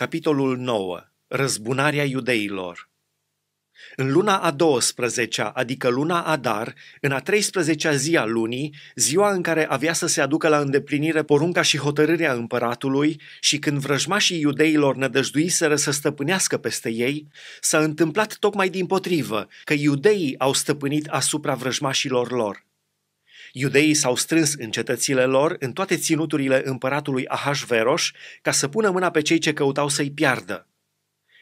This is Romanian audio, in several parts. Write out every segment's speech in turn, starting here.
Capitolul 9. Răzbunarea iudeilor. În luna a 12-a, adică luna Adar, în a 13-a zi a lunii, ziua în care avea să se aducă la îndeplinire porunca și hotărârea împăratului și când vrăjmașii iudeilor nădăjduiseră să stăpânească peste ei, s-a întâmplat tocmai din potrivă că iudeii au stăpânit asupra vrăjmașilor lor. Iudeii s-au strâns în cetățile lor, în toate ținuturile împăratului Ahasveros, ca să pună mâna pe cei ce căutau să-i piardă.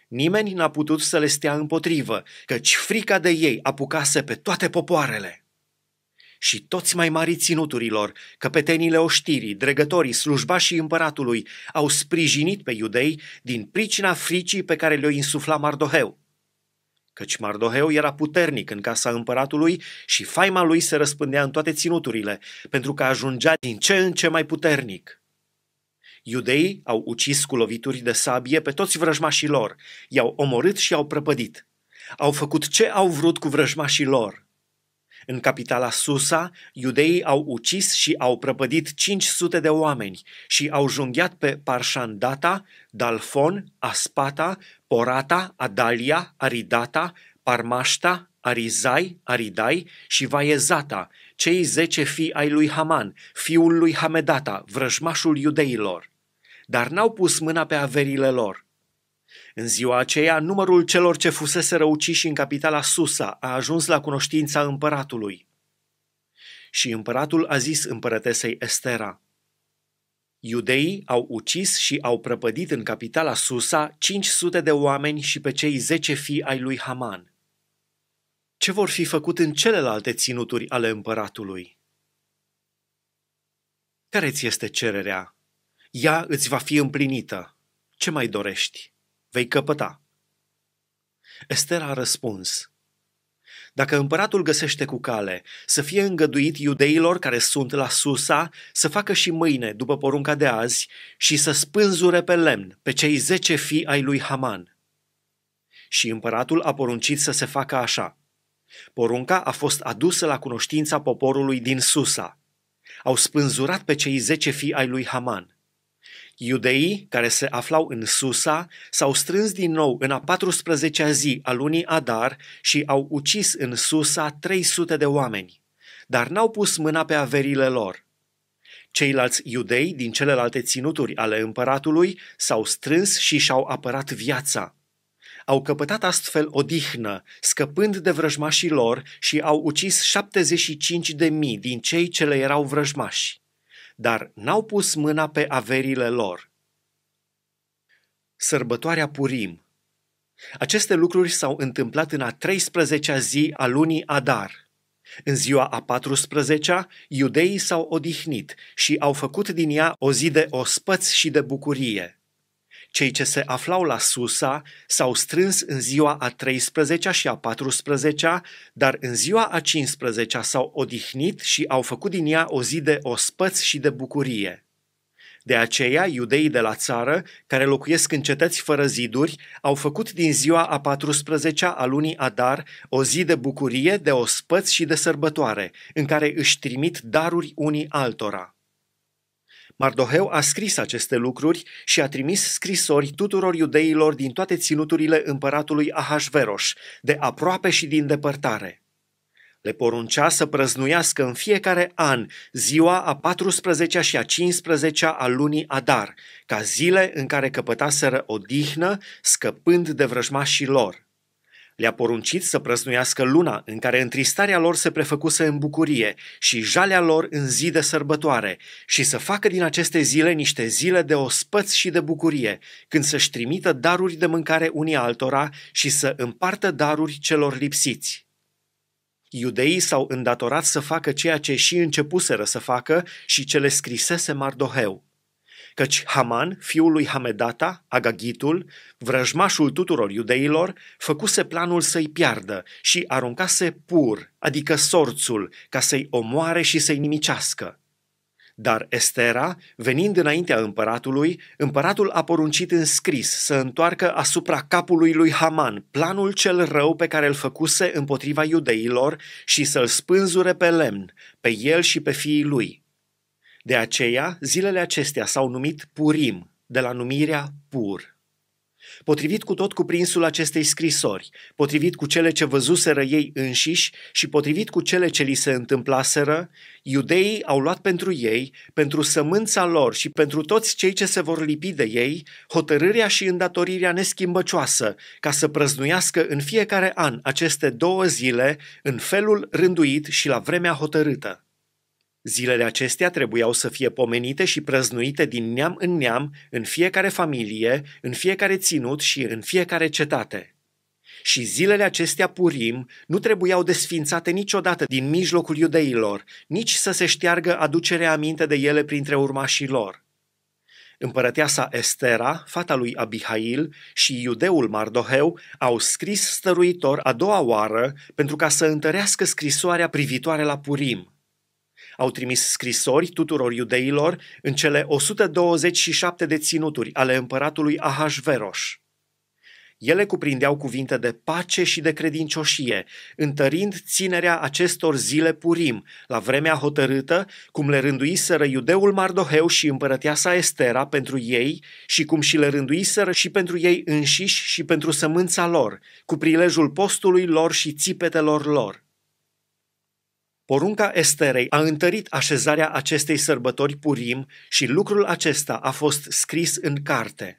Nimeni n-a putut să le stea împotrivă, căci frica de ei apucase pe toate popoarele. Și toți mai mari ținuturilor, căpetenile oștirii, dregătorii, slujbașii împăratului, au sprijinit pe iudei din pricina fricii pe care le-o insufla Mardoheu căci Mardoheu era puternic în casa împăratului și faima lui se răspândea în toate ținuturile, pentru că ajungea din ce în ce mai puternic. Iudeii au ucis cu lovituri de sabie pe toți vrăjmașii lor, i-au omorât și i-au prăpădit. Au făcut ce au vrut cu vrăjmașii lor – în capitala Susa, iudeii au ucis și au prăpădit 500 de oameni și au junghiat pe Parșandata, Dalfon, Aspata, Porata, Adalia, Aridata, Parmașta, Arizai, Aridai și Vaezata, cei zece fii ai lui Haman, fiul lui Hamedata, vrăjmașul iudeilor. Dar n-au pus mâna pe averile lor – în ziua aceea, numărul celor ce fusese răuciși în capitala Susa a ajuns la cunoștința împăratului. Și împăratul a zis împărătesei Estera, Iudeii au ucis și au prăpădit în capitala Susa 500 de oameni și pe cei 10 fii ai lui Haman. Ce vor fi făcut în celelalte ținuturi ale împăratului? Care ți este cererea? Ea îți va fi împlinită. Ce mai dorești? vei căpăta. Ester a răspuns, dacă împăratul găsește cu cale să fie îngăduit iudeilor care sunt la Susa să facă și mâine, după porunca de azi, și să spânzure pe lemn pe cei zece fii ai lui Haman. Și împăratul a poruncit să se facă așa. Porunca a fost adusă la cunoștința poporului din Susa. Au spânzurat pe cei zece fii ai lui Haman. Iudeii care se aflau în Susa s-au strâns din nou în a 14-a zi a lunii Adar și au ucis în Susa 300 de oameni, dar n-au pus mâna pe averile lor. Ceilalți iudei din celelalte ținuturi ale împăratului s-au strâns și și-au apărat viața. Au căpătat astfel o dihnă, scăpând de vrăjmașii lor și au ucis 75 de mii din cei ce le erau vrăjmași dar n-au pus mâna pe averile lor. Sărbătoarea Purim Aceste lucruri s-au întâmplat în a 13-a zi a lunii Adar. În ziua a 14-a, iudeii s-au odihnit și au făcut din ea o zi de ospăți și de bucurie – cei ce se aflau la Susa s-au strâns în ziua a 13-a și a 14-a, dar în ziua a 15-a s-au odihnit și au făcut din ea o zi de ospăț și de bucurie. De aceea, iudeii de la țară, care locuiesc în cetăți fără ziduri, au făcut din ziua a 14-a a lunii Adar o zi de bucurie, de ospăț și de sărbătoare, în care își trimit daruri unii altora. Mardoheu a scris aceste lucruri și a trimis scrisori tuturor iudeilor din toate ținuturile împăratului Ahasveros, de aproape și din depărtare. Le poruncea să prăznuiască în fiecare an ziua a 14-a și a 15-a a lunii Adar, ca zile în care căpătaseră odihnă, scăpând de vrăjmașii lor – le-a poruncit să prăznuiască luna în care întristarea lor se prefăcuse în bucurie și jalea lor în zi de sărbătoare și să facă din aceste zile niște zile de ospăți și de bucurie, când să-și trimită daruri de mâncare unii altora și să împartă daruri celor lipsiți. Iudeii s-au îndatorat să facă ceea ce și începuseră să facă și ce le scrisese Mardoheu – căci Haman, fiul lui Hamedata, Agagitul, vrăjmașul tuturor iudeilor, făcuse planul să-i piardă și aruncase pur, adică sorțul, ca să-i omoare și să-i nimicească. Dar Estera, venind înaintea împăratului, împăratul a poruncit în scris să întoarcă asupra capului lui Haman planul cel rău pe care îl făcuse împotriva iudeilor și să-l spânzure pe lemn, pe el și pe fiii lui. De aceea, zilele acestea s-au numit Purim, de la numirea Pur. Potrivit cu tot cuprinsul acestei scrisori, potrivit cu cele ce văzuseră ei înșiși și potrivit cu cele ce li se întâmplaseră, iudeii au luat pentru ei, pentru sămânța lor și pentru toți cei ce se vor lipi de ei, hotărârea și îndatorirea neschimbăcioasă, ca să prăznuiască în fiecare an aceste două zile în felul rânduit și la vremea hotărâtă. Zilele acestea trebuiau să fie pomenite și prăznuite din neam în neam, în fiecare familie, în fiecare ținut și în fiecare cetate. Și zilele acestea purim nu trebuiau desfințate niciodată din mijlocul iudeilor, nici să se șteargă aducerea aminte de ele printre urmașii lor. Împărăteasa Estera, fata lui Abihail și iudeul Mardoheu au scris stăruitor a doua oară pentru ca să întărească scrisoarea privitoare la Purim – au trimis scrisori tuturor iudeilor în cele 127 de ținuturi ale împăratului Ahasveros. Ele cuprindeau cuvinte de pace și de credincioșie, întărind ținerea acestor zile purim, la vremea hotărâtă, cum le rânduiseră iudeul Mardoheu și împărăteasa Estera pentru ei și cum și le rânduiseră și pentru ei înșiși și pentru sămânța lor, cu prilejul postului lor și țipetelor lor. Porunca Esterei a întărit așezarea acestei sărbători Purim și lucrul acesta a fost scris în carte.